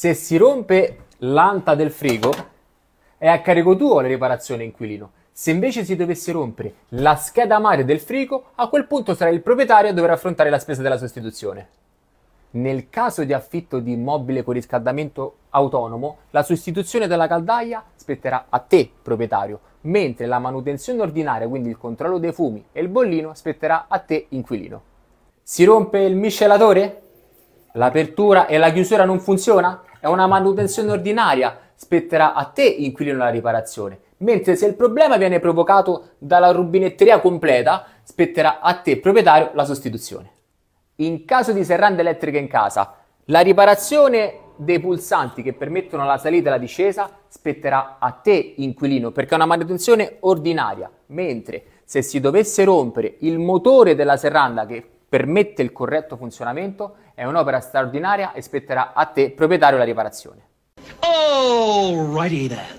se si rompe l'anta del frigo, è a carico tuo la riparazione inquilino. Se invece si dovesse rompere la scheda madre del frigo, a quel punto sarà il proprietario a dover affrontare la spesa della sostituzione. Nel caso di affitto di immobile con riscaldamento autonomo, la sostituzione della caldaia spetterà a te, proprietario, mentre la manutenzione ordinaria, quindi il controllo dei fumi e il bollino, spetterà a te, inquilino. Si rompe il miscelatore? L'apertura e la chiusura non funzionano? è una manutenzione ordinaria, spetterà a te inquilino la riparazione. Mentre se il problema viene provocato dalla rubinetteria completa, spetterà a te proprietario la sostituzione. In caso di serrande elettriche in casa, la riparazione dei pulsanti che permettono la salita e la discesa spetterà a te inquilino perché è una manutenzione ordinaria, mentre se si dovesse rompere il motore della serranda che permette il corretto funzionamento, è un'opera straordinaria e spetterà a te, proprietario, la riparazione. Alrighty then.